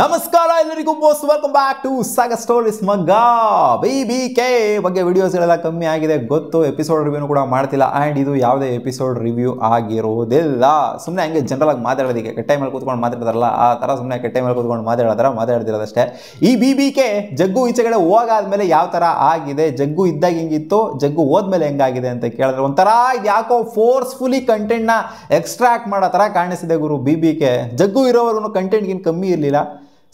ನಮಸ್ಕಾರ ಎಲ್ಲರಿಗೂ most welcome back to Saga Stories ಮಗ ಬಿ ಬಿ ಕೆ ಬಗ್ಗೆ ವಿಡಿಯೋಸ್ಗಳೆಲ್ಲ ಕಮ್ಮಿ ಆಗಿದೆ ಗೊತ್ತು ಎಪಿಸೋಡ್ ರಿವ್ಯೂನು ಕೂಡ ಮಾಡ್ತಿಲ್ಲ ಆ್ಯಂಡ್ ಇದು ಯಾವುದೇ ಎಪಿಸೋಡ್ ರಿವ್ಯೂ ಆಗಿರೋದಿಲ್ಲ ಸುಮ್ಮನೆ ಹಂಗೆ ಆಗಿ ಮಾತಾಡೋದಕ್ಕೆ ಕೆಟ್ಟ ಮೇಲೆ ಕೂತ್ಕೊಂಡು ಮಾತಾಡ್ತಾರಲ್ಲ ಆ ಥರ ಸುಮ್ಮನೆ ಕಟ್ಟೆ ಮೇಲೆ ಕೂತ್ಕೊಂಡು ಮಾತಾಡೋದಾರ ಮಾತಾಡ್ತಿರೋದಷ್ಟೇ ಈ ಬಿ ಬಿ ಕೆ ಜಗ್ಗು ಈಚೆಗಡೆ ಹೋಗಾದ್ಮೇಲೆ ಯಾವ ಥರ ಆಗಿದೆ ಜಗ್ಗು ಇದ್ದಾಗ ಹಿಂಗಿತ್ತು ಜಗ್ಗು ಹೋದ್ಮೇಲೆ ಹೆಂಗಾಗಿದೆ ಅಂತ ಕೇಳಿದ್ರೆ ಒಂಥರ ಯಾಕೋ ಫೋರ್ಸ್ಫುಲಿ ಕಂಟೆಂಟ್ನ ಎಕ್ಸ್ಟ್ರಾಕ್ಟ್ ಮಾಡೋ ಥರ ಕಾಣಿಸಿದೆ ಗುರು ಬಿ ಬಿ ಕೆ ಜಗ್ಗು ಇರೋವರೆಗೂ ಕಂಟೆಂಟ್ಗಿಂತ ಕಮ್ಮಿ ಇರಲಿಲ್ಲ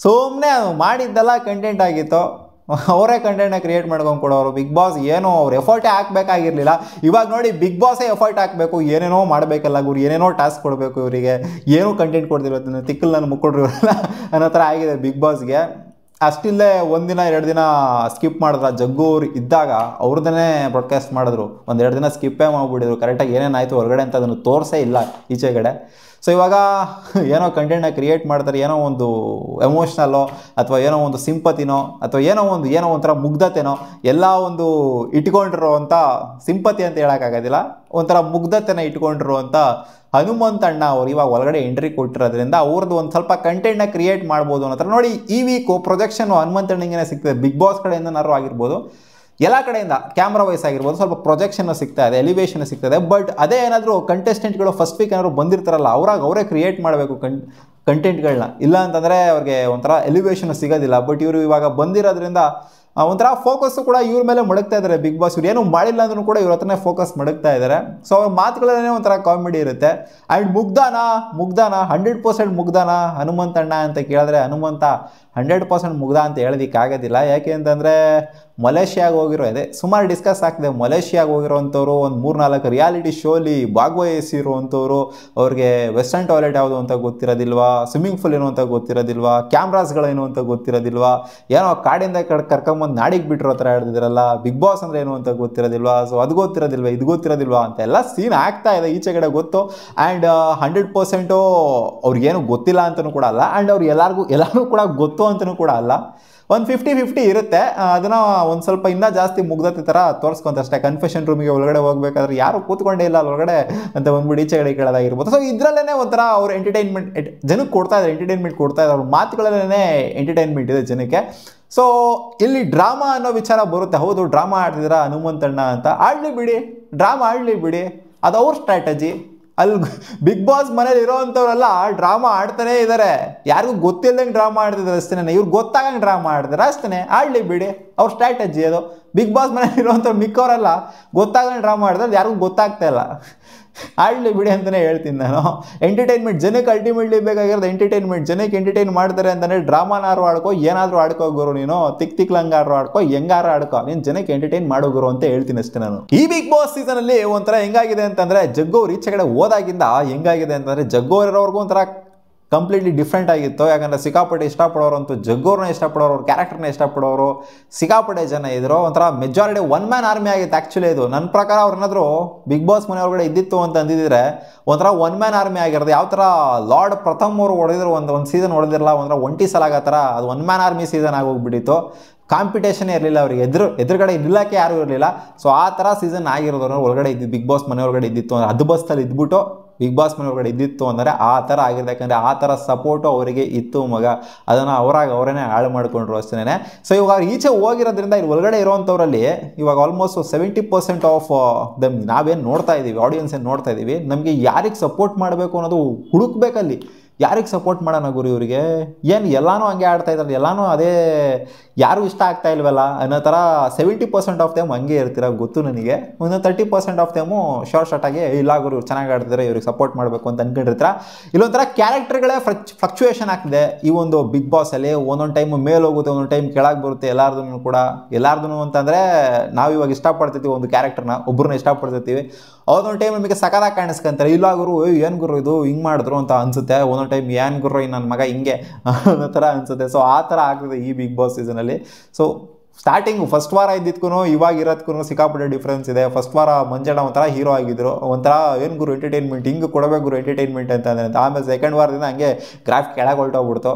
ಸುಮ್ಮನೆ ಮಾಡಿದ್ದೆಲ್ಲ ಕಂಟೆಂಟ್ ಆಗಿತ್ತು ಅವರೇ ಕಂಟೆಂಟ್ನ ಕ್ರಿಯೇಟ್ ಮಾಡ್ಕೊಂಡು ಕೊಡೋರು ಬಿಗ್ ಬಾಸ್ ಏನೋ ಅವ್ರು ಎಫರ್ಟೇ ಹಾಕಬೇಕಾಗಿರಲಿಲ್ಲ ಇವಾಗ ನೋಡಿ ಬಿಗ್ ಬಾಸೇ ಎಫರ್ಟ್ ಹಾಕಬೇಕು ಏನೇನೋ ಮಾಡಬೇಕಲ್ಲ ಗುರು ಏನೇನೋ ಟಾಸ್ಕ್ ಕೊಡಬೇಕು ಇವರಿಗೆ ಏನೂ ಕಂಟೆಂಟ್ ಕೊಡ್ತಿರೋದನ್ನು ತಿಕ್ಕಲ್ ನಾನು ಮುಕ್ಕೊಡ್ರಿ ಅನ್ನೋ ಥರ ಆಗಿದೆ ಬಿಗ್ ಬಾಸ್ಗೆ ಅಷ್ಟಿಲ್ಲೇ ಒಂದಿನ ಎರಡು ದಿನ ಸ್ಕಿಪ್ ಮಾಡಿದ್ರೆ ಜಗ್ಗು ಅವ್ರು ಇದ್ದಾಗ ಅವ್ರದ್ದೇ ಬ್ರಾಡ್ಕಾಸ್ಟ್ ಮಾಡಿದ್ರು ಒಂದೆರಡು ದಿನ ಸ್ಕಿಪ್ಪೇ ಮಾಡಿಬಿಟ್ಟಿದ್ರು ಕರೆಕ್ಟಾಗಿ ಆಯಿತು ಹೊರಗಡೆ ಅಂತ ಅದನ್ನು ತೋರಿಸೇ ಇಲ್ಲ ಈಚೆ ಕಡೆ ಸೊ ಇವಾಗ ಏನೋ ಕಂಟೆಂಟ್ನ ಕ್ರಿಯೇಟ್ ಮಾಡ್ತಾರೆ ಏನೋ ಒಂದು ಎಮೋಷ್ನಲ್ಲೋ ಅಥವಾ ಏನೋ ಒಂದು ಸಿಂಪತಿನೋ ಅಥವಾ ಏನೋ ಒಂದು ಏನೋ ಒಂಥರ ಮುಗ್ಧತೆನೋ ಎಲ್ಲ ಒಂದು ಇಟ್ಕೊಂಡಿರೋ ಅಂಥ ಸಿಂಪತಿ ಅಂತ ಹೇಳೋಕ್ಕಾಗೋದಿಲ್ಲ ಒಂಥರ ಮುಗ್ಧತೆನ ಅಂಥ ಹನುಮಂತಣ್ಣ ಅವರು ಇವಾಗ ಒಳಗಡೆ ಎಂಟ್ರಿ ಕೊಟ್ಟಿರೋದ್ರಿಂದ ಅವ್ರದ್ದು ಒಂದು ಸ್ವಲ್ಪ ಕಂಟೆಂಟ್ನ ಕ್ರಿಯೇಟ್ ಮಾಡ್ಬೋದು ಅನ್ನೋ ಥರ ನೋಡಿ ಈ e ವೀಕು ಪ್ರೊಜೆಕ್ಷನ್ ಹನುಮಂತಣ್ಣಂಗೆ ಸಿಗ್ತದೆ ಬಿಗ್ ಬಾಸ್ ಕಡೆಯಿಂದನಾರು ಆಗಿರ್ಬೋದು ಎಲ್ಲ ಕಡೆಯಿಂದ ಕ್ಯಾಮ್ರಾ ವೈಸ್ ಆಗಿರ್ಬೋದು ಸ್ವಲ್ಪ ಪ್ರೊಜೆಕ್ಷನ್ ಸಿಗ್ತಾ ಇದೆ ಎಲಿವೇಷನ್ ಸಿಗ್ತದೆ ಬಟ್ ಅದೇ ಏನಾದರೂ ಕಂಟೆಸ್ಟೆಂಟ್ಗಳು ಫಸ್ಟ್ ವೀಕ್ ಏನಾದ್ರು ಬಂದಿರ್ತಾರಲ್ಲ ಅವ್ರಾಗ ಅವರೇ ಕ್ರಿಯೇಟ್ ಮಾಡಬೇಕು ಕಂ ಕಂಟೆಂಟ್ಗಳನ್ನ ಇಲ್ಲ ಅಂತಂದರೆ ಅವ್ರಿಗೆ ಒಂಥರ ಎಲಿವೇಷನ್ ಸಿಗೋದಿಲ್ಲ ಬಟ್ ಇವರು ಇವಾಗ ಬಂದಿರೋದ್ರಿಂದ ಒಂಥರ ಫೋಕಸ್ ಕೂಡ ಇವ್ರ ಮೇಲೆ ಮಡಗ್ತಾ ಇದ್ದಾರೆ ಬಿಗ್ ಬಾಸ್ ಇವ್ರು ಏನು ಮಾಡಿಲ್ಲ ಅಂದ್ರೂ ಕೂಡ ಇವ್ರ ಹತ್ರನೇ ಫೋಕಸ್ ಮಡಗ್ತಾ ಇದ್ದಾರೆ ಸೊ ಅವ್ರ ಮಾತುಗಳೇ ಒಂಥರ ಕಾಮಿಡಿ ಇರುತ್ತೆ ಆ್ಯಂಡ್ ಮುಗ್ದಾನ ಮುಗ್ದಾನ ಹಂಡ್ರೆಡ್ ಪರ್ಸೆಂಟ್ ಮುಗ್ದಾನ ಹನುಮಂತಣ್ಣ ಅಂತ ಕೇಳಿದ್ರೆ ಹನುಮಂತ ಹಂಡ್ರೆಡ್ ಪರ್ಸೆಂಟ್ ಮುಗ್ದ ಅಂತ ಆಗೋದಿಲ್ಲ ಯಾಕೆ ಅಂತಂದರೆ ಮಲೇಷ್ಯಾಗೆ ಹೋಗಿರೋ ಇದೆ ಸುಮಾರು ಡಿಸ್ಕಸ್ ಆಗ್ತಿದೆ ಮಲೇಷ್ಯಾಗೆ ಹೋಗಿರೋವಂಥವ್ರು ಒಂದು ಮೂರು ನಾಲ್ಕು ರಿಯಾಲಿಟಿ ಶೋಲಿ ಭಾಗವಹಿಸಿರುವಂಥವ್ರು ಅವ್ರಿಗೆ ವೆಸ್ಟರ್ನ್ ಟಾಯ್ಲೆಟ್ ಯಾವುದು ಅಂತ ಗೊತ್ತಿರೋದಿಲ್ವಾ ಸ್ವಿಮ್ಮಿಂಗ್ ಫೂಲ್ ಏನು ಅಂತ ಗೊತ್ತಿರೋದಿಲ್ವಾ ಕ್ಯಾಮ್ರಾಸ್ಗಳೇನು ಅಂತ ಗೊತ್ತಿರೋದಿಲ್ವಾ ಏನೋ ಕಾಡಿಂದ ಕಡೆ ಕರ್ಕೊಂಬಂದು ನಾಡಿಗೆ ಬಿಟ್ಟಿರೋ ಥರ ಹೇಳ್ತಿದ್ರಲ್ಲ ಬಿಗ್ ಬಾಸ್ ಅಂದರೆ ಏನು ಅಂತ ಗೊತ್ತಿರೋದಿಲ್ವಾ ಸೊ ಅದು ಗೊತ್ತಿರೋದಿಲ್ವಾ ಇದು ಗೊತ್ತಿರೋದಿಲ್ವಾ ಅಂತ ಎಲ್ಲ ಸೀನ್ ಆಗ್ತಾ ಇದೆ ಈಚೆ ಕಡೆ ಗೊತ್ತು ಆ್ಯಂಡ್ ಹಂಡ್ರೆಡ್ ಪರ್ಸೆಂಟು ಅವ್ರಿಗೇನು ಗೊತ್ತಿಲ್ಲ ಅಂತಲೂ ಕೂಡ ಅಲ್ಲ ಆ್ಯಂಡ್ ಅವ್ರು ಎಲ್ಲರಿಗೂ ಎಲ್ಲರೂ ಕೂಡ ಗೊತ್ತು ಅಂತಲೂ ಕೂಡ ಅಲ್ಲ ಒಂದು ಫಿಫ್ಟಿ ಫಿಫ್ಟಿ ಇರುತ್ತೆ ಅದನ್ನು ಒಂದು ಸ್ವಲ್ಪ ಇನ್ನೂ ಜಾಸ್ತಿ ಮುಗ್ದತ್ತಿ ಥರ ತೋರಿಸ್ಕೊಂತ ಅಷ್ಟೇ ಕನ್ಫೆಷನ್ ರೂಮಿಗೆ ಒಳಗಡೆ ಹೋಗ್ಬೇಕಾದ್ರೆ ಯಾರು ಕೂತ್ಕೊಂಡೇ ಇಲ್ಲ ಒಳಗಡೆ ಅಂತ ಒಂದು ಈಚೆ ಕೇಳೋದಾಗಿರ್ಬೋದು ಸೊ ಇದರಲ್ಲೇ ಒಂಥರ ಅವ್ರು ಎಂಟರ್ಟೈನ್ಮೆಂಟ್ ಜನಕ್ಕೆ ಕೊಡ್ತಾ ಇದ್ದಾರೆ ಎಂಟರ್ಟೈನ್ಮೆಂಟ್ ಕೊಡ್ತಾ ಇದ್ದಾರೆ ಅವ್ರ ಮಾತುಗಳಲ್ಲೇ ಎಂಟರ್ಟೈನ್ಮೆಂಟ್ ಇದೆ ಜನಕ್ಕೆ ಸೊ ಇಲ್ಲಿ ಡ್ರಾಮಾ ಅನ್ನೋ ವಿಚಾರ ಬರುತ್ತೆ ಹೌದು ಡ್ರಾಮಾ ಆಡ್ತಿದ್ದೀರಾ ಹನುಮಂತಣ್ಣ ಅಂತ ಆಡಲಿ ಬಿಡಿ ಡ್ರಾಮಾ ಆಡಲಿ ಬಿಡಿ ಅದು ಅವ್ರ ಸ್ಟ್ರಾಟಜಿ ಅಲ್ಲಿ ಬಿಗ್ ಬಾಸ್ ಮನೇಲಿ ಇರೋವಂಥವ್ರೆಲ್ಲ ಡ್ರಾಮಾ ಆಡ್ತಾನೆ ಇದ್ದಾರೆ ಯಾರಿಗೂ ಗೊತ್ತಿಲ್ಲದಂಗೆ ಡ್ರಾಮಾ ಆಡ್ತಿದ್ದಾರೆ ಅಷ್ಟೇ ಇವ್ರು ಗೊತ್ತಾಗಂಗೆ ಡ್ರಾಮಾ ಆಡ್ತಾರೆ ಅಷ್ಟೇ ಆಡಲಿ ಬಿಡಿ ಅವ್ರ ಸ್ಟ್ರಾಟಜಿ ಅದು ಬಿಗ್ ಬಾಸ್ ಮನೇಲಿ ಇರೋವಂಥವ್ರು ಮಿಕ್ಕವರೆಲ್ಲ ಗೊತ್ತಾಗಂಗೆ ಡ್ರಾಮಾ ಆಡ್ತಾರೆ ಯಾರಿಗೂ ಗೊತ್ತಾಗ್ತಾ ಇಲ್ಲ ಆಡಲಿ ಬಿಡಿ ಅಂತಲೇ ಹೇಳ್ತೀನಿ ನಾನು ಎಂಟರ್ಟೈನ್ಮೆಂಟ್ ಜನಕ್ಕೆ ಅಲ್ಟಿಮೇಟ್ಲಿ ಬೇಕಾಗಿರೋದು ಎಂಟರ್ಟೈನ್ಮೆಂಟ್ ಜನಕ್ಕೆ ಎಂಟರ್ಟೈನ್ ಮಾಡ್ತಾರೆ ಅಂತಂದರೆ ಡ್ರಾಮಾನಾರು ಆಡ್ಕೋ ಏನಾದರೂ ಆಡ್ಕೋ ಗುರು ನೀನು ತಿಕ್ ತಿಕ್ಲಂಗಾರು ಆಡ್ಕೋ ಹೆಂಗಾರು ಆಡ್ಕೋ ನೀನು ಜನಕ್ಕೆ ಎಂಟರ್ಟೈನ್ ಮಾಡೋ ಗುರು ಅಂತ ಹೇಳ್ತೀನಿ ಅಷ್ಟೇ ನಾನು ಈ ಬಿಗ್ ಬಾಸ್ ಸೀಸನಲ್ಲಿ ಒಂಥರ ಹೆಂಗಾಗಿದೆ ಅಂತಂದರೆ ಜಗ್ಗೋರು ಈಚೆ ಕಡೆ ಹೋದಾಗಿಂದ ಹೆಂಗಾಗಿದೆ ಅಂತಂದರೆ ಜಗ್ಗೋ ಇರೋರ್ಗೂ ಒಂಥರ ಕಂಪ್ಲೀಟ್ಲಿ ಡಿಫ್ರೆಂಟ್ ಆಗಿತ್ತು ಯಾಕಂದರೆ ಸಿಕ್ಕಾಪಟ್ಟೆ ಇಷ್ಟಪಡೋರು ಅಂತೂ ಜಗ್ಗೋರ್ನ ಇಷ್ಟಪಡೋರು ಅವ್ರ ಕ್ಯಾರೆಕ್ಟರ್ನ ಇಷ್ಟಪಡೋರು ಸಿಕ್ಕಾಪಟ್ಟೆ ಜನ ಇದ್ರು ಒಂಥರ ಮೆಜಾರಿಟಿ ಒನ್ ಮ್ಯಾನ್ ಆರ್ಮಿ ಆಗಿತ್ತು ಆ್ಯಕ್ಚುಲಿ ಇದು ನನ್ನ ಪ್ರಕಾರ ಅವ್ರನ್ನಾದರೂ ಬಿಗ್ ಬಾಸ್ ಮನೆ ಒಳಗಡೆ ಇದ್ದಿತ್ತು ಅಂತ ಅಂದಿದ್ರೆ ಒಂಥರ ಒನ್ ಮ್ಯಾನ್ ಆರ್ಮಿ ಆಗಿರೋದು ಯಾವ ಥರ ಲಾರ್ಡ್ ಪ್ರಥಮ್ ಅವರು ಹೊಡೆದ್ರು ಒಂದು ಒಂದು ಸೀಸನ್ ಹೊಡೆದಿರಲ್ಲ ಒಂಥರ ಒಂಟಿ ಸಲ ಆಗೋ ಥರ ಅದು ಒನ್ ಮ್ಯಾನ್ ಆರ್ಮಿ ಸೀಸನ್ ಆಗೋಗ್ಬಿಟ್ಟಿತ್ತು ಕಾಂಪಿಟೇಷನ್ ಇರಲಿಲ್ಲ ಅವ್ರಿಗೆ ಎದುರು ಎದುರುಗಡೆ ನಿಲ್ಲಕ್ಕೆ ಯಾರೂ ಇರಲಿಲ್ಲ ಸೊ ಆ ಥರ ಸೀಸನ್ ಆಗಿರೋದು ಒಳಗಡೆ ಇದ್ದು ಬಿಗ್ ಬಾಸ್ ಮನೆ ಒಳಗಡೆ ಇದ್ದಿತ್ತು ಅದು ಬಸ್ಸಲ್ಲಿ ಇದ್ಬಿಟ್ಟು ಬಿಗ್ ಬಾಸ್ ಮನೆ ಒಳಗಡೆ ಇದ್ದಿತ್ತು ಅಂದರೆ ಆ ಥರ ಆಗಿದೆ ಯಾಕಂದರೆ ಆ ಥರ ಸಪೋರ್ಟು ಅವರಿಗೆ ಇತ್ತು ಮಗ ಅದನ್ನು ಅವರಾಗಿ ಅವರೇ ಹಾಳು ಮಾಡಿಕೊಂಡ್ರು ಅಷ್ಟೇ ಸೊ ಇವಾಗ ಈಚೆ ಹೋಗಿರೋದ್ರಿಂದ ಇಲ್ಲಿ ಒಳಗಡೆ ಇರೋವಂಥವ್ರಲ್ಲಿ ಇವಾಗ almost seventy percent of them ನಾವೇನು ನೋಡ್ತಾ ಇದ್ದೀವಿ ಆಡಿಯನ್ಸ್ ಏನು ನೋಡ್ತಾ ಇದ್ದೀವಿ ನಮಗೆ ಯಾರಿಗೆ ಸಪೋರ್ಟ್ ಮಾಡಬೇಕು ಅನ್ನೋದು ಹುಡುಕ್ಬೇಕಲ್ಲಿ ಯಾರಿಗೆ ಸಪೋರ್ಟ್ ಮಾಡೋಣ ಗುರು ಇವರಿಗೆ ಏನು ಎಲ್ಲನೂ ಹಂಗೆ ಆಡ್ತಾ ಇದ್ದಾರೆ ಎಲ್ಲನೂ ಅದೇ ಯಾರು ಇಷ್ಟ ಆಗ್ತಾ ಇಲ್ವಲ್ಲ ಅನ್ನೋ ಥರ ಸೆವೆಂಟಿ ಪರ್ಸೆಂಟ್ ಆಫ್ ಟೈಮ್ ಹಂಗೆ ಇರ್ತೀರ ಗೊತ್ತು ನನಗೆ ಒಂದು thirty percent of time short ಆಗಿ ಇಲ್ಲ ಗುರು ಚೆನ್ನಾಗಿ ಆಡ್ತಿದ್ದಾರೆ ಇವ್ರಿಗೆ ಸಪೋರ್ಟ್ ಮಾಡಬೇಕು ಅಂತ ಅನ್ಕೊಂಡಿರ್ತೀರ ಇಲ್ಲೊಂಥರ ಕ್ಯಾರೆಕ್ಟರ್ಗಳೇ ಫ್ರಕ್ ಫ್ಲಕ್ಚುಯೇಷನ್ ಆಗ್ತಿದೆ ಈ ಒಂದು ಬಿಗ್ ಬಾಸಲ್ಲಿ ಒಂದೊಂದು ಟೈಮ್ ಮೇಲೆ ಹೋಗುತ್ತೆ ಒಂದೊಂದು ಟೈಮ್ ಕೆಳಗೆ ಬರುತ್ತೆ ಎಲ್ಲಾರ್ದೂ ಕೂಡ ಎಲ್ಲಾರ್ದೂ ಅಂತಂದರೆ ನಾವು ಇವಾಗ ಇಷ್ಟಪಡ್ತಿರ್ತೀವಿ ಒಂದು ಕ್ಯಾರೆಕ್ಟರ್ನ ಒಬ್ಬರನ್ನ ಇಷ್ಟಪಡ್ತಿರ್ತೀವಿ ಅದೊಂದು ಟೈಮ್ ನಮಗೆ ಸಕಾಲ ಕಾಣಿಸ್ಕೊಂತಾರೆ ಇಲ್ಲ ಗುರು ಏನು ಗುರು ಇದು ಹಿಂಗೆ ಮಾಡಿದ್ರು ಅಂತ ಅನಿಸುತ್ತೆ ಒಂದೊಂದು ಟೈಮ್ ಏನ್ ಗುರು ಇ ನನ್ನ ಮಗ ಹಿಂಗೆ ಅನ್ನೋ ಥರ ಅನಿಸುತ್ತೆ ಸೊ ಆ ಥರ ಆಗ್ತದೆ ಈ ಬಿಗ್ ಬಾಸ್ ಸೀಸನಲ್ಲಿ ಸೊ ಸ್ಟಾರ್ಟಿಂಗ್ ಫಸ್ಟ್ ವಾರ ಇದ್ದಿದ್ಕೂ ಇವಾಗ ಇರೋದಕ್ಕೂ ಸಿಕ್ಕಾಪಟ್ಟೆ ಡಿಫ್ರೆನ್ಸ್ ಇದೆ ಫಸ್ಟ್ ವಾರ ಮಂಜಣ್ಣ ಒಂಥರ ಹೀರೋ ಆಗಿದ್ರು ಒಂಥರ ಏನು ಗುರು ಎಂಟರ್ಟೈನ್ಮೆಂಟ್ ಹಿಂಗೆ ಕೊಡಬೇಕು ಗುರು ಎಂಟರ್ಟೈನ್ಮೆಂಟ್ ಅಂತ ಅಂದರೆ ಆಮೇಲೆ ಸೆಕೆಂಡ್ ವಾರದಿಂದ ಹಂಗೆ ಗ್ರಾಫ್ ಕೆಳಗೆ ಹೊರಟೋಗ್ಬಿಡ್ತು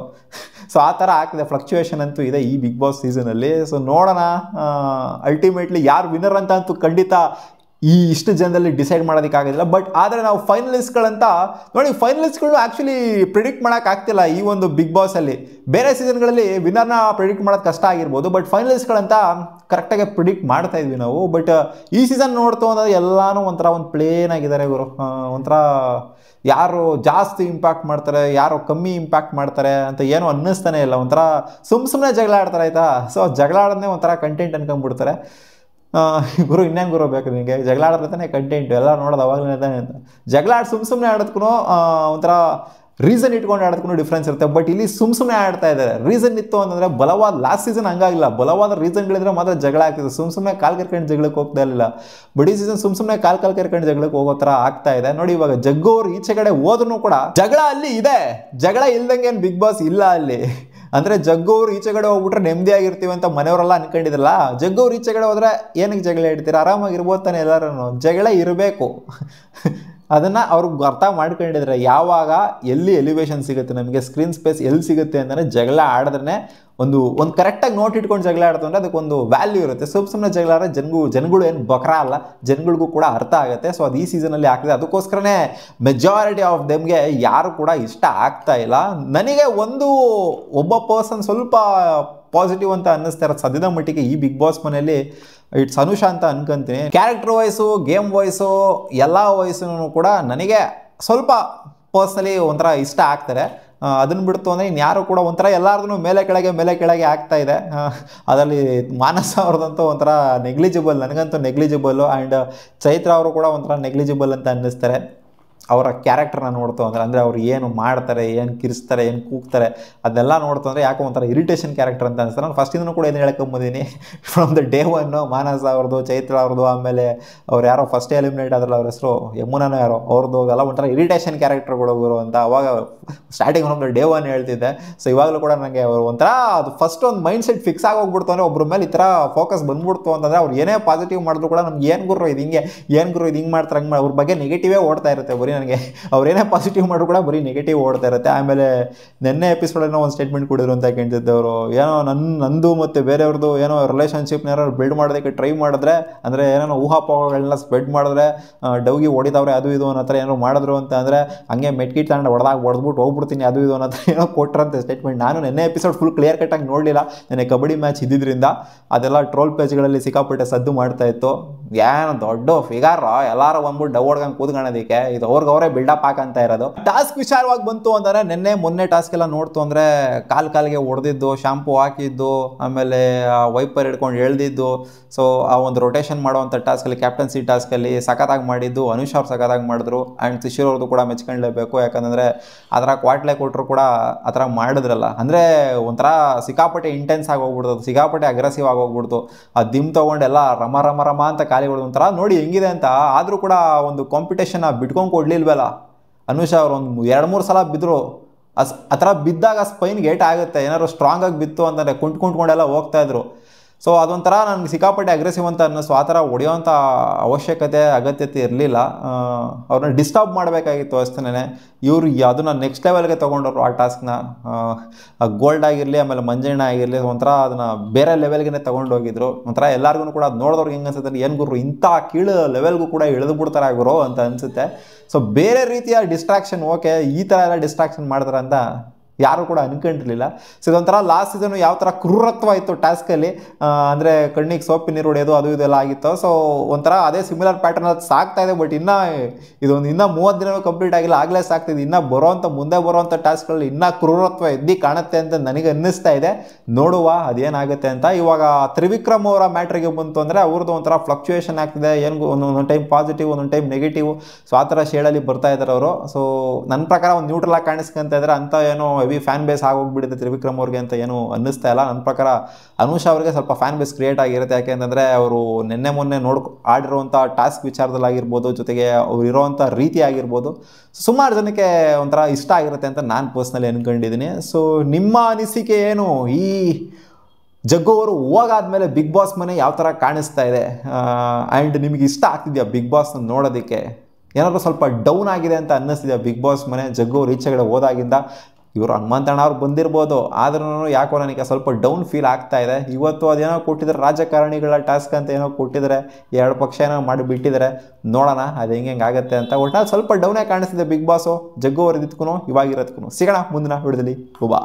ಸೊ ಆ ಥರ ಆಗ್ತದೆ ಫ್ಲಕ್ಚುಯೇಷನ್ ಅಂತೂ ಇದೆ ಈ ಬಿಗ್ ಬಾಸ್ ಸೀಸನಲ್ಲಿ ಸೊ ನೋಡೋಣ ಅಲ್ಟಿಮೇಟ್ಲಿ ಯಾರು ವಿನ್ನರ್ ಅಂತ ಅಂತೂ ಖಂಡಿತ ಈ ಇಷ್ಟು ಜನದಲ್ಲಿ ಡಿಸೈಡ್ ಮಾಡೋದಕ್ಕಾಗೋದಿಲ್ಲ ಬಟ್ ಆದರೆ ನಾವು ಫೈನಲಿಸ್ಟ್ಗಳಂತ ನೋಡಿ ಫೈನಲಿಸ್ಟ್ಗಳು ಆ್ಯಕ್ಚುಲಿ ಪ್ರಿಡಿಕ್ಟ್ ಮಾಡೋಕ್ಕಾಗ್ತಿಲ್ಲ ಈ ಒಂದು ಬಿಗ್ ಬಾಸಲ್ಲಿ ಬೇರೆ ಸೀಸನ್ಗಳಲ್ಲಿ ವಿನರ್ನ ಪ್ರಿಡಿಕ್ಟ್ ಮಾಡೋದು ಕಷ್ಟ ಆಗಿರ್ಬೋದು ಬಟ್ ಫೈನಲಿಸ್ಟ್ಗಳಂತ ಕರೆಕ್ಟಾಗಿ ಪ್ರಿಡಿಕ್ಟ್ ಮಾಡ್ತಾ ಇದ್ವಿ ನಾವು ಬಟ್ ಈ ಸೀಸನ್ ನೋಡ್ತು ಅಂದರೆ ಎಲ್ಲನೂ ಒಂಥರ ಒಂದು ಪ್ಲೇನ್ ಆಗಿದ್ದಾರೆ ಇವರು ಒಂಥರ ಯಾರು ಜಾಸ್ತಿ ಇಂಪ್ಯಾಕ್ಟ್ ಮಾಡ್ತಾರೆ ಯಾರು ಕಮ್ಮಿ ಇಂಪ್ಯಾಕ್ಟ್ ಮಾಡ್ತಾರೆ ಅಂತ ಏನೂ ಅನ್ನಿಸ್ತಾನೆ ಇಲ್ಲ ಒಂಥರ ಸುಮ್ಮ ಸುಮ್ಮನೆ ಜಗಳ ಆಡ್ತಾರೆ ಆಯಿತಾ ಸೊ ಜಗಳ ಒಂಥರ ಕಂಟೆಂಟ್ ಅನ್ಕೊಂಡ್ಬಿಡ್ತಾರೆ ಗುರು ಇನ್ನೇನು ಗುರು ಬೇಕು ನಿಮಗೆ ಜಗಳ ಕಂಟೆಂಟ್ ಎಲ್ಲ ನೋಡೋದು ಅವಾಗಲೇ ತಾನೆ ಅಂತ ಜಗಳ ಸುಮ್ ಸುಮ್ಮ ಸುಮ್ಮನೆ ಆಡೋದಕ್ಕೂ ಒಂಥರ ರೀಸನ್ ಇಟ್ಕೊಂಡು ಆಡೋದಕ್ಕೂ ಡಿಫ್ರೆನ್ಸ್ ಇರುತ್ತೆ ಬಟ್ ಇಲ್ಲಿ ಸುಮ್ ಸುಮ್ಮನೆ ಆಡ್ತಾ ಇದ್ದಾರೆ ರೀಸನ್ ಇತ್ತು ಅಂತಂದರೆ ಬಲವಾದ ಲಾಸ್ಟ್ ಸೀಸನ್ ಹಂಗಾಗಿಲ್ಲ ಬಲವಾದ ರೀಸನ್ಗಳಿದ್ರೆ ಮಾತ್ರ ಜಗಳ ಆಗ್ತಿದೆ ಸುಮ್ಮ ಸುಮ್ಮನೆ ಕಾಲು ಕರ್ಕೊಂಡು ಜಗಳಕ್ಕೆ ಹೋಗ್ತಾ ಇರಲಿಲ್ಲ ಬಿಡಿ ಸೀಸನ್ ಸುಮ್ ಸುಮ್ಮನೆ ಕಾಲು ಕಾಲು ಕರ್ಕೊಂಡು ಜಗಳಕ್ಕೆ ಹೋಗೋ ಥರ ಆಗ್ತಾ ಇದೆ ನೋಡಿ ಇವಾಗ ಜಗ್ಗೋರು ಈಚೆ ಕಡೆ ಹೋದ್ರೂ ಕೂಡ ಜಗಳ ಅಲ್ಲಿ ಇದೆ ಜಗಳ ಇಲ್ದಂಗೆ ಏನು ಬಿಗ್ ಬಾಸ್ ಇಲ್ಲ ಅಲ್ಲಿ ಅಂದರೆ ಜಗ್ಗೋರು ಈಚೆಗಡೆ ಹೋಗ್ಬಿಟ್ರೆ ನೆಮ್ಮದಿಯಾಗಿರ್ತೀವಿ ಅಂತ ಮನೆಯವರೆಲ್ಲ ಅನ್ಕೊಂಡಿದ್ರಲ್ಲ ಜಗ್ಗೋರು ಈಚೆಗಡೆ ಹೋದ್ರೆ ಏನಕ್ಕೆ ಜಗಳ ಇಡ್ತೀರ ಆರಾಮಾಗಿರ್ಬೋದು ತಾನೆ ಎಲ್ಲರೂ ಜಗಳ ಇರಬೇಕು ಅದನ್ನು ಅವ್ರಿಗೆ ಅರ್ಥ ಮಾಡ್ಕೊಂಡಿದ್ರೆ ಯಾವಾಗ ಎಲ್ಲಿ ಎಲಿವೇಶನ್ ಸಿಗುತ್ತೆ ನಮಗೆ ಸ್ಕ್ರೀನ್ ಸ್ಪೇಸ್ ಎಲ್ಲಿ ಸಿಗುತ್ತೆ ಅಂದರೆ ಜಗಳ ಆಡಿದ್ರೆ ಒಂದು ಒಂದು ಕರೆಕ್ಟಾಗಿ ನೋಟ್ ಇಟ್ಕೊಂಡು ಜಗಳ ಆಡ್ತಂದ್ರೆ ಅದಕ್ಕೊಂದು ವ್ಯಾಲ್ಯೂ ಇರುತ್ತೆ ಸುಮ್ ಸುಮ್ಮನೆ ಜಗಳ ಆದರೆ ಜನಗೂ ಜನಗಳು ಏನು ಬಕ್ರ ಅಲ್ಲ ಜನಗಳಿಗೂ ಕೂಡ ಅರ್ಥ ಆಗುತ್ತೆ ಸೊ ಅದು ಈ ಸೀಸನಲ್ಲಿ ಆಗ್ತದೆ ಅದಕ್ಕೋಸ್ಕರನೇ ಮೆಜಾರಿಟಿ ಆಫ್ ದೆಮ್ಗೆ ಯಾರು ಕೂಡ ಇಷ್ಟ ಆಗ್ತಾ ಇಲ್ಲ ನನಗೆ ಒಂದು ಒಬ್ಬ ಪರ್ಸನ್ ಸ್ವಲ್ಪ ಪಾಸಿಟಿವ್ ಅಂತ ಅನ್ನಿಸ್ತಾ ಇರೋ ಸದ್ಯದ ಮಟ್ಟಿಗೆ ಈ ಬಿಗ್ ಬಾಸ್ ಮನೆಯಲ್ಲಿ ಇಟ್ಸ್ ಅನುಷ ಅಂತ ಅನ್ಕೊಂತೀನಿ ಕ್ಯಾರೆಕ್ಟರ್ ವಾಯ್ಸು ಗೇಮ್ ವಾಯ್ಸು ಎಲ್ಲ ವಾಯ್ಸೂ ಕೂಡ ನನಗೆ ಸ್ವಲ್ಪ ಪರ್ಸ್ನಲಿ ಒಂಥರ ಇಷ್ಟ ಆಗ್ತಾರೆ ಅದನ್ನು ಬಿಡ್ತು ಅಂದರೆ ಇನ್ಯಾರು ಕೂಡ ಒಂಥರ ಎಲ್ಲಾರದೂ ಮೇಲೆ ಕೆಳಗೆ ಮೇಲೆ ಕೆಳಗೆ ಆಗ್ತಾ ಇದೆ ಅದರಲ್ಲಿ ಮಾನಸ ಅವ್ರದ್ದಂತೂ ಒಂಥರ ನೆಗ್ಲಿಜಿಬಲ್ ನನಗಂತೂ ನೆಗ್ಲಿಜಿಬಲ್ಲು ಆ್ಯಂಡ್ ಚೈತ್ರ ಅವರು ಕೂಡ ಒಂಥರ ನೆಗ್ಲಿಜಿಬಲ್ ಅಂತ ಅನ್ನಿಸ್ತಾರೆ ಅವರ ಕ್ಯಾರೆಕ್ಟರ್ನ ನೋಡ್ತು ಅಂದರೆ ಅಂದರೆ ಅವ್ರು ಏನು ಮಾಡ್ತಾರೆ ಏನು ಕಿರಿಸ್ತಾರೆ ಏನು ಕೂಗ್ತಾರೆ ಅದೆಲ್ಲ ನೋಡ್ತು ಅಂದರೆ ಯಾಕೋ ಒಂಥರ ಇರಿಟೇಷನ್ ಕ್ಯಾರೆಕ್ಟರ್ ಅಂತ ಅನಿಸ್ತಾರೆ ನಾನು ಫಸ್ಟಿಂದನೂ ಕೂಡ ಏನು ಹೇಳ್ಕೊಂಬಂದಿನಿ from the day one Manasa ಅವ್ರದ್ದು ಚೈತ್ರ ಅವ್ರದ್ದು ಆಮೇಲೆ ಅವ್ರು ಯಾರೋ ಫಸ್ಟ್ ಎಲಿಮಿನೇಟ್ ಆದ್ರಲ್ಲ ಅವ್ರ ಹೆಸರು ಯಮುನಾನು ಯಾರೋ ಅವ್ರದ್ದು ಅದೆಲ್ಲ ಒಂಥರ ಇರಿಟೇಷನ್ ಕ್ಯಾರೆಕ್ಟರ್ಗಳು ಗುರು ಅಂತ ಅವಾಗ ಸ್ಟಾರ್ಟಿಂಗ್ ಫ್ರಮ್ ಡೇ ಒನ್ ಹೇಳ್ತಿದ್ದೆ ಸೊ ಇವಾಗಲೂ ಕೂಡ ನನಗೆ ಅವರು ಒಂಥರ ಅದು ಫಸ್ಟ್ ಒಂದು ಮೈಂಡ್ ಸೆಟ್ ಫಿಕ್ಸ್ ಆಗೋಗ್ಬಿಡ್ತು ಅಂದರೆ ಒಬ್ಬರ ಮೇಲೆ ಈ ಥರ ಫೋಕಸ್ ಬಂದ್ಬಿಡ್ತು ಅಂತಂದರೆ ಅವ್ರು ಏನೇ ಪಾಸಿಟಿವ್ ಮಾಡಿದ್ರು ಕೂಡ ನಮ್ಗೆ ಏನು ಗುರು ಇದು ಹಿಂಗೆ ಏನು ಗುರು ಇದು ಹಿಂಗೆ ಮಾಡ್ತಾರೆ ಹಂಗೆ ಅವ್ರ ಬಗ್ಗೆ ನೆಗೆಟಿವೇ ಓಡ್ತಾ ಇರುತ್ತೆ ಬರೀ ನನಗೆ ಅವ್ರೇನೇ ಪಾಸಿಟಿವ್ ಮಾಡ್ರು ಕೂಡ ಬರೀ ನೆಗೆಟಿವ್ ಓಡ್ತಾ ಇರುತ್ತೆ ಆಮೇಲೆ ನಿನ್ನೆ ಏನೋ ಒಂದು ಸ್ಟೇಟ್ಮೆಂಟ್ ಕೊಡಿದ್ರು ಅಂತ ಕೇಳ್ತಿದ್ದವರು ಏನೋ ನನ್ನ ನಂದು ಮತ್ತು ಬೇರೆಯವ್ರದ್ದು ಏನೋ ರಿಲೇಷನ್ಶಿಪ್ನ ಏನಾದ್ರು ಬಿಲ್ಡ್ ಮಾಡೋದಕ್ಕೆ ಟ್ರೈ ಮಾಡಿದ್ರೆ ಅಂದರೆ ಏನೋ ಊಹಾಪೋಹಗಳನ್ನ ಸ್ಪ್ರೆಡ್ ಮಾಡಿದ್ರೆ ಡೌಗಿ ಹೊಡಿದವ್ರೆ ಅದು ಇದು ಅನ್ನೋ ಥರ ಏನೋ ಮಾಡಿದ್ರು ಅಂತ ಅಂದರೆ ಹಂಗೆ ಮೆಟ್ಕಿಟ್ ತಗೊಂಡು ಹೊಡೆದಾಗ ಹೊಡೆದ್ಬಿಟ್ಟು ಹೋಗ್ಬಿಡ್ತೀನಿ ಅದು ಇದು ಅನ್ನೋ ಏನೋ ಕೊಟ್ರಂತೆ ಸ್ಟೇಟ್ಮೆಂಟ್ ನಾನು ನೆನ್ನೆ ಎಪಿಸೋಡ್ ಫುಲ್ ಕ್ಲಿಯರ್ ಕಟ್ಟಾಗಿ ನೋಡಲಿಲ್ಲ ನೆನ್ನೆ ಕಬಡ್ಡಿ ಮ್ಯಾಚ್ ಇದ್ದಿದ್ದರಿಂದ ಅದೆಲ್ಲ ಟ್ರೋಲ್ ಪೇಜ್ಗಳಲ್ಲಿ ಸಿಕ್ಕಾಪಟ್ಟೆ ಸದ್ದು ಮಾಡ್ತಾ ಇತ್ತು ಏನೋ ದೊಡ್ಡ ಫಿಗಾರ ಎಲ್ಲರೂ ಬಂದ್ಬಿಟ್ಟು ಡವ್ ಹೊಡ್ಕೊಂಡು ಕೂತ್ಕೊಳ್ಳೋದಕ್ಕೆ ಇದು ಅವ್ರಿಗವರೇ ಬಿಲ್ಡಪ್ ಹಾಕಂತ ಇರೋದು ಟಾಸ್ಕ್ ವಿಚಾರವಾಗಿ ಬಂತು ಅಂದರೆ ನಿನ್ನೆ ಮೊನ್ನೆ ಟಾಸ್ಕ್ ಎಲ್ಲ ನೋಡ್ತು ಅಂದರೆ ಕಾಲ್ ಕಾಲಿಗೆ ಹೊಡೆದಿದ್ದು ಶಾಂಪು ಹಾಕಿದ್ದು ಆಮೇಲೆ ವೈಪರ್ ಹಿಡ್ಕೊಂಡು ಎಳ್ದಿದ್ದು ಸೊ ಆ ಒಂದು ರೊಟೇಷನ್ ಮಾಡುವಂಥ ಟಾಸ್ಕಲ್ಲಿ ಕ್ಯಾಪ್ಟನ್ಸಿ ಟಾಸ್ಕಲ್ಲಿ ಸಖತ್ತಾಗಿ ಮಾಡಿದ್ದು ಅನುಷ್ ಅವ್ರು ಸಖತ್ತಾಗಿ ಮಾಡಿದ್ರು ಆ್ಯಂಡ್ ಶಿಶಿರ್ ಕೂಡ ಮೆಚ್ಕೊಂಡ್ಲೇಬೇಕು ಯಾಕಂದ್ರೆ ಅದರ ಕ್ವಾಟ್ಲೆ ಕೊಟ್ಟರು ಕೂಡ ಆ ಥರ ಮಾಡಿದ್ರಲ್ಲ ಅಂದ್ರೆ ಒಂಥರ ಸಿಕ್ಕಾಪಟ್ಟೆ ಇಂಟೆನ್ಸ್ ಆಗಿ ಹೋಗ್ಬಿಡ್ತು ಸಿಕ್ಕಾಪಟ್ಟೆ ಅಗ್ರೆಸಿವ್ ಆಗಿ ಹೋಗ್ಬಿಡ್ತು ಆ ದಿಮ್ ತೊಗೊಂಡೆಲ್ಲ ರಮ ರಮ ರಮ ಅಂತ ಕಾಲಿಗಳು ಒಂಥರ ನೋಡಿ ಹೆಂಗಿದೆ ಅಂತ ಆದರೂ ಕೂಡ ಒಂದು ಕಾಂಪಿಟೇಷನ್ ಬಿಟ್ಕೊಂಡು ಕೊಡಲಿಲ್ವಲ್ಲ ಅನುಷ ಅವರು ಒಂದು ಎರಡು ಮೂರು ಸಲ ಬಿದ್ದರು ಅಸ್ ಆ ಥರ ಬಿದ್ದಾಗ ಸ್ಪೈನ್ಗೆ ಆಗುತ್ತೆ ಏನಾದ್ರು ಸ್ಟ್ರಾಂಗಾಗಿ ಬಿತ್ತು ಅಂತಂದರೆ ಕುಂಟ್ ಕುಂಟ್ಕೊಂಡೆಲ್ಲ ಹೋಗ್ತಾಯಿದ್ರು ಸೊ ಅದೊಂಥರ ನನಗೆ ಸಿಕ್ಕಾಪಟ್ಟೆ ಅಗ್ರೆಸಿವ್ ಅಂತ ಅನ್ನಿಸ್ತು ಆ ಥರ ಹೊಡೆಯೋಂಥ ಅವಶ್ಯಕತೆ ಅಗತ್ಯತೆ ಇರಲಿಲ್ಲ ಅವ್ರನ್ನ ಡಿಸ್ಟರ್ಬ್ ಮಾಡಬೇಕಾಗಿತ್ತು ಅಷ್ಟೇ ಇವರು ಅದನ್ನು ನೆಕ್ಸ್ಟ್ ಲೆವೆಲ್ಗೆ ತೊಗೊಂಡವ್ರು ಆ ಟಾಸ್ಕ್ನ ಗೋಲ್ಡ್ ಆಗಿರಲಿ ಆಮೇಲೆ ಮಂಜಣ್ಣ ಆಗಿರಲಿ ಒಂಥರ ಅದನ್ನು ಬೇರೆ ಲೆವೆಲ್ಗೆ ಹೋಗಿದ್ರು ಒಂಥರ ಎಲ್ಲರಿಗೂ ಕೂಡ ಅದು ನೋಡಿದವ್ರಿಗೆ ಹೆಂಗೆ ಅನ್ಸುತ್ತೆ ಏನು ಗುರು ಇಂಥ ಕೀಳು ಲೆವೆಲ್ಗೂ ಕೂಡ ಇಳಿದು ಬಿಡ್ತಾರೆ ಗುರು ಅಂತ ಅನಿಸುತ್ತೆ ಸೊ ಬೇರೆ ರೀತಿಯ ಡಿಸ್ಟ್ರಾಕ್ಷನ್ ಓಕೆ ಈ ಥರ ಎಲ್ಲ ಡಿಸ್ಟ್ರಾಕ್ಷನ್ ಮಾಡ್ತಾರೆ ಅಂತ ಯಾರೂ ಕೂಡ ಅನ್ಕೊಂಡಿರಲಿಲ್ಲ ಸೊ ಇದೊಂಥರ ಲಾಸ್ಟ್ ಸೀಸನ್ ಯಾವ ಥರ ಕ್ರೂರತ್ವ ಇತ್ತು ಟಾಸ್ಕಲ್ಲಿ ಅಂದರೆ ಕಣ್ಣಿಗೆ ಸೋಪಿ ನೀರು ಹೊಡೆಯೋದು ಅದು ಇದೆಲ್ಲ ಆಗಿತ್ತು ಸೊ ಒಂಥರ ಅದೇ ಸಿಮಿಲರ್ ಪ್ಯಾಟರ್ನ್ ಅದು ಸಾಕ್ತಾ ಇದೆ ಬಟ್ ಇನ್ನೂ ಇದೊಂದು ಇನ್ನೂ ಮೂವತ್ತು ದಿನ ಕಂಪ್ಲೀಟ್ ಆಗಿಲ್ಲ ಆಗಲೇ ಸಾಕ್ತಿದೆ ಇನ್ನೂ ಬರೋವಂಥ ಮುಂದೆ ಬರುವಂಥ ಟಾಸ್ಕ್ಗಳಲ್ಲಿ ಇನ್ನೂ ಕ್ರೂರತ್ವ ಎದ್ದಿ ಕಾಣುತ್ತೆ ಅಂತ ನನಗೆ ಅನ್ನಿಸ್ತಾ ಇದೆ ನೋಡುವ ಅದೇನಾಗುತ್ತೆ ಅಂತ ಇವಾಗ ತ್ರಿವಿಕ್ರಮ್ ಅವರ ಮ್ಯಾಟ್ರಿಗೆ ಬಂತು ಅಂದರೆ ಅವ್ರದ್ದು ಒಂಥರ ಫ್ಲಕ್ಚುಯೇಷನ್ ಆಗ್ತಿದೆ ಏನು ಒಂದೊಂದು ಟೈಮ್ ಪಾಸಿಟಿವ್ ಒಂದೊಂದು ಟೈಮ್ ನೆಗೆಟಿವ್ ಸೊ ಆ ಥರ ಶೇಡಲ್ಲಿ ಬರ್ತಾ ಇದ್ದಾರೆ ಅವರು ಸೊ ನನ್ನ ಪ್ರಕಾರ ಒಂದು ನ್ಯೂಟ್ರಲ್ ಆಗಿ ಕಾಣಿಸ್ಕೊಂತ ಇದ್ದಾರೆ ಅಂತ ಏನೋ ರವಿ ಫ್ಯಾನ್ ಬೇಸ್ ಆಗೋಗ್ಬಿಡುತ್ತೆ ತ್ರಿವಿಕ್ರಮ್ ಅವ್ರಿಗೆ ಅಂತ ಏನು ಅನ್ನಿಸ್ತಾ ಇಲ್ಲ ನನ್ನ ಪ್ರಕಾರ ಅನುಷ್ ಅವರಿಗೆ ಸ್ವಲ್ಪ ಫ್ಯಾನ್ ಬೇಸ್ ಕ್ರಿಯೇಟ್ ಆಗಿರುತ್ತೆ ಯಾಕೆಂತಂದರೆ ಅವರು ನಿನ್ನೆ ಮೊನ್ನೆ ನೋಡ್ಕೊ ಆಡಿರುವಂಥ ಟಾಸ್ಕ್ ವಿಚಾರದಲ್ಲಿ ಆಗಿರ್ಬೋದು ಜೊತೆಗೆ ಅವ್ರು ಇರೋವಂಥ ರೀತಿ ಆಗಿರ್ಬೋದು ಸುಮಾರು ಜನಕ್ಕೆ ಒಂಥರ ಇಷ್ಟ ಆಗಿರುತ್ತೆ ಅಂತ ನಾನು ಪರ್ಸ್ನಲಿ ಅಂದ್ಕೊಂಡಿದ್ದೀನಿ ಸೊ ನಿಮ್ಮ ಅನಿಸಿಕೆ ಏನು ಈ ಜಗ್ಗು ಅವರು ಹೋಗಾದ್ಮೇಲೆ ಬಿಗ್ ಬಾಸ್ ಮನೆ ಯಾವ ಥರ ಕಾಣಿಸ್ತಾ ಇದೆ ಆ್ಯಂಡ್ ನಿಮಗೆ ಇಷ್ಟ ಆಗ್ತಿದೆಯಾ ಬಿಗ್ ಬಾಸ್ ನೋಡೋದಕ್ಕೆ ಏನಾದರೂ ಸ್ವಲ್ಪ ಡೌನ್ ಆಗಿದೆ ಅಂತ ಅನ್ನಿಸ್ತಿದೆಯಾ ಬಿಗ್ ಬಾಸ್ ಮನೆ ಜಗ್ಗು ಅವರು ಈಚೆಗಡೆ ಹೋದಾಗಿಂದ ಇವರು ಹನುಮಂತಣ್ಣ ಅವ್ರು ಬಂದಿರ್ಬೋದು ಆದ್ರೂ ಯಾಕೋ ನನಗೆ ಸ್ವಲ್ಪ ಡೌನ್ ಫೀಲ್ ಆಗ್ತಾ ಇದೆ ಇವತ್ತು ಅದೇನೋ ಕೊಟ್ಟಿದ್ರೆ ರಾಜಕಾರಣಿಗಳ ಟಾಸ್ಕ್ ಅಂತ ಏನೋ ಕೊಟ್ಟಿದ್ರೆ ಎರಡು ಪಕ್ಷ ಏನೋ ಮಾಡಿಬಿಟ್ಟಿದ್ದಾರೆ ನೋಡೋಣ ಅದು ಹೆಂಗೆ ಆಗುತ್ತೆ ಅಂತ ಒಟ್ನಲ್ಲಿ ಸ್ವಲ್ಪ ಡೌನೇ ಕಾಣಿಸ್ತಿದೆ ಬಿಗ್ ಬಾಸು ಜಗ್ಗು ಅವರಿದ್ದಕ್ಕೂ ಇವಾಗಿರೋದಕ್ಕೂ ಸಿಗೋಣ ಮುಂದಿನ ವಿಡಿಯೋದಲ್ಲಿ ಉಬಾ